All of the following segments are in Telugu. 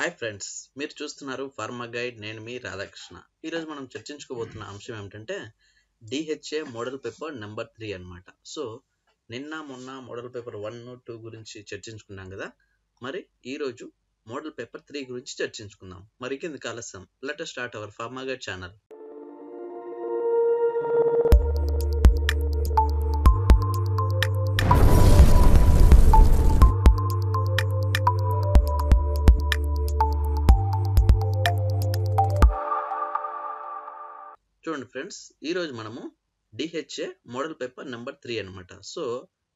హాయ్ ఫ్రెండ్స్ మీరు చూస్తున్నారు ఫార్మా గైడ్ నేను మీ రాధాకృష్ణ ఈరోజు మనం చర్చించుకోబోతున్న అంశం ఏమిటంటే DHA model paper number three అనమాట సో నిన్న మొన్న మోడల్ పేపర్ వన్ టూ గురించి చర్చించుకున్నాం కదా మరి ఈరోజు మోడల్ పేపర్ త్రీ గురించి చర్చించుకుందాం మరి కింద ఆలస్యం letter start our pharma guide channel చూడండి ఫ్రెండ్స్ ఈరోజు మనము DHA model paper number three అనమాట సో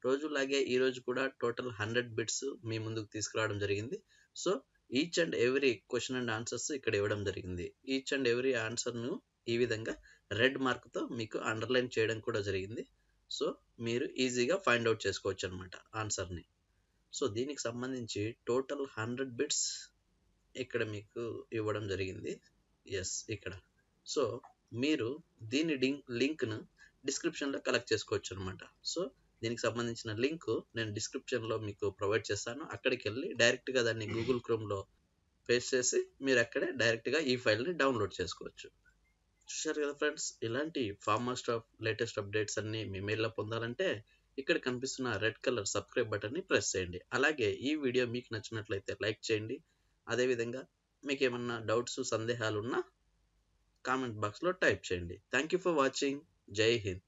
రోజులాగే ఈరోజు కూడా టోటల్ హండ్రెడ్ బిట్స్ మీ ముందుకు తీసుకురావడం జరిగింది so each and every question and answers ఇక్కడ ఇవ్వడం జరిగింది ఈచ్ అండ్ ఎవ్రీ ఆన్సర్ను ఈ విధంగా రెడ్ మార్క్తో మీకు అండర్లైన్ చేయడం కూడా జరిగింది సో మీరు ఈజీగా ఫైండ్ అవుట్ చేసుకోవచ్చు అనమాట ఆన్సర్ని సో దీనికి సంబంధించి టోటల్ హండ్రెడ్ బిట్స్ ఇక్కడ మీకు ఇవ్వడం జరిగింది ఎస్ ఇక్కడ సో మీరు దీని లింక్ లింక్ను డిస్క్రిప్షన్లో కలెక్ట్ చేసుకోవచ్చు అనమాట సో దీనికి సంబంధించిన లింక్ నేను డిస్క్రిప్షన్లో మీకు ప్రొవైడ్ చేస్తాను అక్కడికి వెళ్ళి డైరెక్ట్గా దాన్ని గూగుల్ క్రోమ్లో పేస్ట్ చేసి మీరు అక్కడే డైరెక్ట్గా ఈ ఫైల్ని డౌన్లోడ్ చేసుకోవచ్చు చూశారు కదా ఫ్రెండ్స్ ఇలాంటి ఫార్మోస్ట్ ఆఫ్ లేటెస్ట్ అప్డేట్స్ అన్ని మీ మెయిల్లో పొందాలంటే ఇక్కడ కనిపిస్తున్న రెడ్ కలర్ సబ్స్క్రైబ్ బటన్ని ప్రెస్ చేయండి అలాగే ఈ వీడియో మీకు నచ్చినట్లయితే లైక్ చేయండి అదేవిధంగా మీకు ఏమన్నా డౌట్స్ సందేహాలు ఉన్నా కామెంట్ బాక్స్లో టైప్ చేయండి థ్యాంక్ యూ ఫర్ వాచింగ్ జై హింద్